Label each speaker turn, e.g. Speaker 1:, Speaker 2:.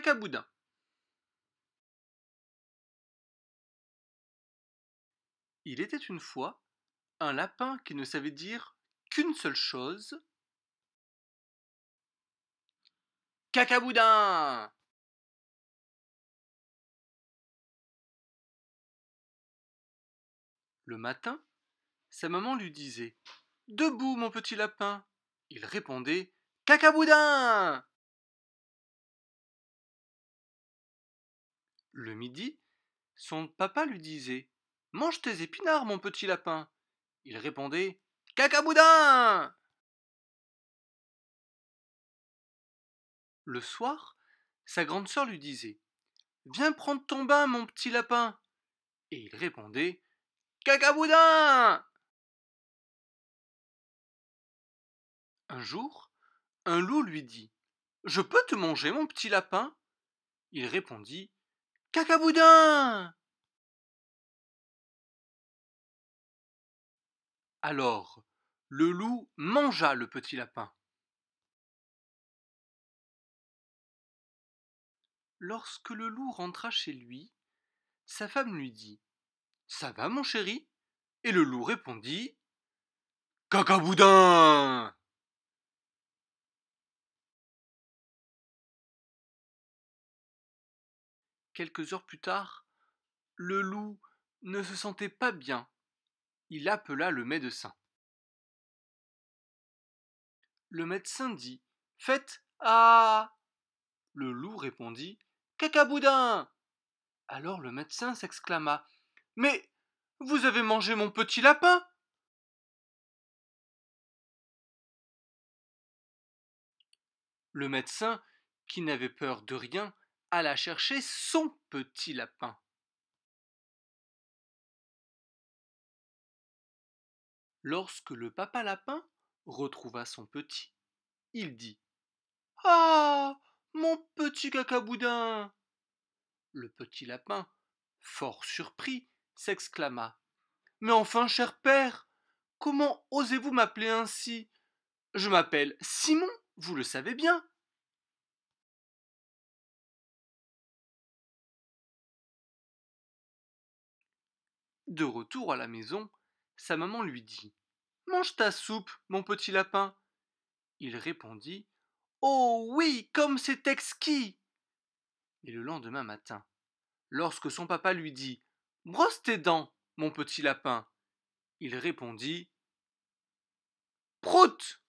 Speaker 1: cacaboudin Il était une fois un lapin qui ne savait dire
Speaker 2: qu'une seule chose. Cacaboudin Le matin, sa maman lui disait
Speaker 1: Debout, mon petit lapin Il répondait Cacaboudin Le midi, son papa lui disait Mange tes épinards, mon petit lapin. Il répondait Cacaboudin Le soir, sa grande sœur lui disait Viens prendre ton bain, mon petit lapin. Et il répondait
Speaker 2: Cacaboudin
Speaker 1: Un jour, un loup lui dit Je peux te manger, mon petit lapin Il répondit
Speaker 2: Cacaboudin Alors, le loup mangea le petit lapin.
Speaker 1: Lorsque le loup rentra chez lui, sa femme lui dit Ça va, mon chéri Et le loup répondit
Speaker 2: Cacaboudin Quelques heures plus tard, le loup
Speaker 1: ne se sentait pas bien. Il appela le médecin. Le médecin dit Faites à. Le loup répondit Cacaboudin Alors le médecin s'exclama
Speaker 2: Mais vous avez mangé mon petit lapin Le médecin, qui
Speaker 1: n'avait peur de rien, alla chercher son petit lapin. Lorsque le papa lapin retrouva son petit, il dit
Speaker 2: Ah Mon
Speaker 1: petit cacaboudin Le petit lapin, fort surpris, s'exclama Mais enfin, cher père, comment osez-vous m'appeler
Speaker 2: ainsi Je m'appelle Simon, vous le savez bien. De retour à la maison, sa maman lui dit Mange ta soupe,
Speaker 1: mon petit lapin. Il répondit Oh oui, comme c'est exquis Et le lendemain matin, lorsque son papa lui dit
Speaker 2: Brosse tes dents, mon petit lapin, il répondit Prout